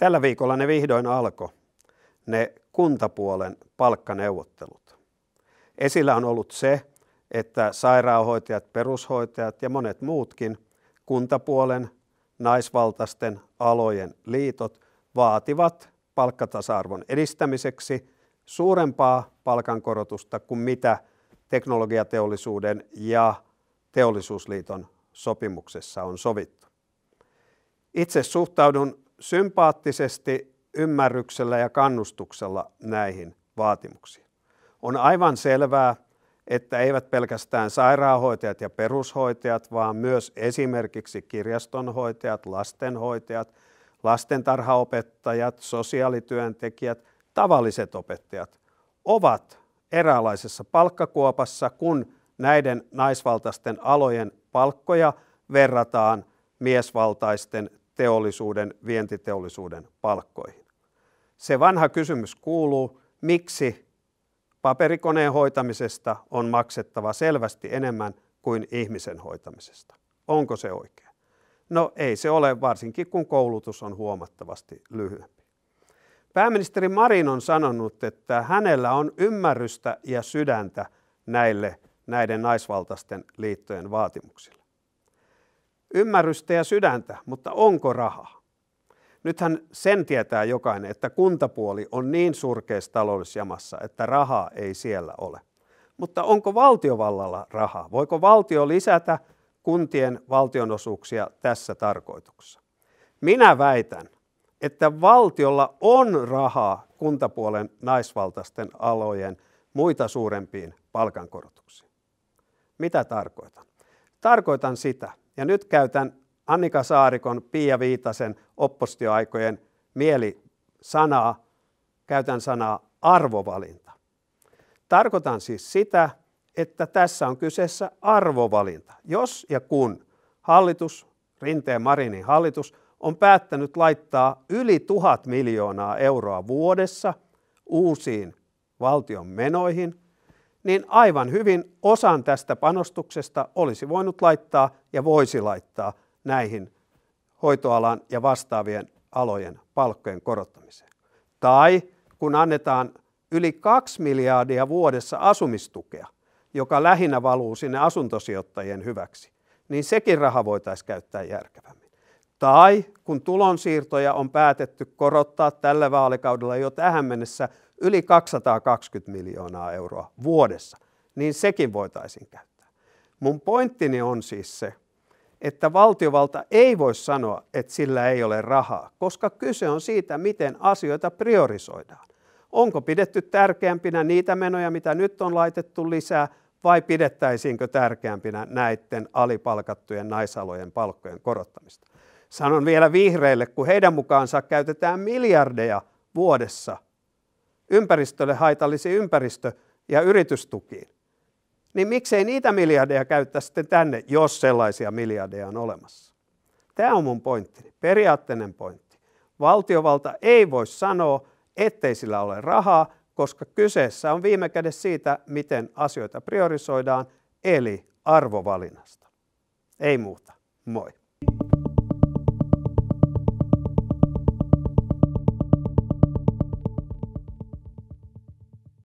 Tällä viikolla ne vihdoin alkoi, ne kuntapuolen palkkaneuvottelut. Esillä on ollut se, että sairaanhoitajat, perushoitajat ja monet muutkin kuntapuolen naisvaltaisten alojen liitot vaativat palkkatasa-arvon edistämiseksi suurempaa palkankorotusta kuin mitä teknologiateollisuuden ja teollisuusliiton sopimuksessa on sovittu. Itse suhtaudun sympaattisesti ymmärryksellä ja kannustuksella näihin vaatimuksiin. On aivan selvää, että eivät pelkästään sairaanhoitajat ja perushoitajat, vaan myös esimerkiksi kirjastonhoitajat, lastenhoitajat, lastentarhaopettajat, sosiaalityöntekijät, tavalliset opettajat ovat eräänlaisessa palkkakuopassa, kun näiden naisvaltaisten alojen palkkoja verrataan miesvaltaisten teollisuuden, vientiteollisuuden palkkoihin. Se vanha kysymys kuuluu, miksi paperikoneen hoitamisesta on maksettava selvästi enemmän kuin ihmisen hoitamisesta. Onko se oikein? No ei se ole, varsinkin kun koulutus on huomattavasti lyhyempi. Pääministeri Marin on sanonut, että hänellä on ymmärrystä ja sydäntä näille näiden naisvaltaisten liittojen vaatimuksille ymmärrystä ja sydäntä, mutta onko rahaa? Nythän sen tietää jokainen, että kuntapuoli on niin surkeassa taloudellisessa jamassa, että rahaa ei siellä ole. Mutta onko valtiovallalla rahaa? Voiko valtio lisätä kuntien valtionosuuksia tässä tarkoituksessa? Minä väitän, että valtiolla on rahaa kuntapuolen naisvaltaisten alojen muita suurempiin palkankorotuksiin. Mitä tarkoitan? Tarkoitan sitä, ja nyt käytän Annika Saarikon, Pia Viitasen oppostioaikojen mielisanaa, käytän sanaa arvovalinta. Tarkoitan siis sitä, että tässä on kyseessä arvovalinta. Jos ja kun hallitus, Rinteen Marinin hallitus, on päättänyt laittaa yli tuhat miljoonaa euroa vuodessa uusiin valtion menoihin – niin aivan hyvin osan tästä panostuksesta olisi voinut laittaa ja voisi laittaa näihin hoitoalan ja vastaavien alojen palkkojen korottamiseen. Tai kun annetaan yli 2 miljardia vuodessa asumistukea, joka lähinnä valuu sinne asuntosijoittajien hyväksi, niin sekin raha voitaisiin käyttää järkevämmin. Tai kun tulonsiirtoja on päätetty korottaa tällä vaalikaudella jo tähän mennessä yli 220 miljoonaa euroa vuodessa, niin sekin voitaisiin käyttää. Mun pointtini on siis se, että valtiovalta ei voi sanoa, että sillä ei ole rahaa, koska kyse on siitä, miten asioita priorisoidaan. Onko pidetty tärkeämpinä niitä menoja, mitä nyt on laitettu lisää, vai pidettäisiinkö tärkeämpinä näiden alipalkattujen naisalojen palkkojen korottamista? Sanon vielä vihreille, kun heidän mukaansa käytetään miljardeja vuodessa ympäristölle haitallisiin ympäristö- ja yritystukiin. Niin miksei niitä miljardeja käyttää sitten tänne, jos sellaisia miljardeja on olemassa? Tämä on mun pointtini, periaatteinen pointti. Valtiovalta ei voi sanoa, ettei sillä ole rahaa, koska kyseessä on viime kädessä siitä, miten asioita priorisoidaan, eli arvovalinnasta. Ei muuta. Moi.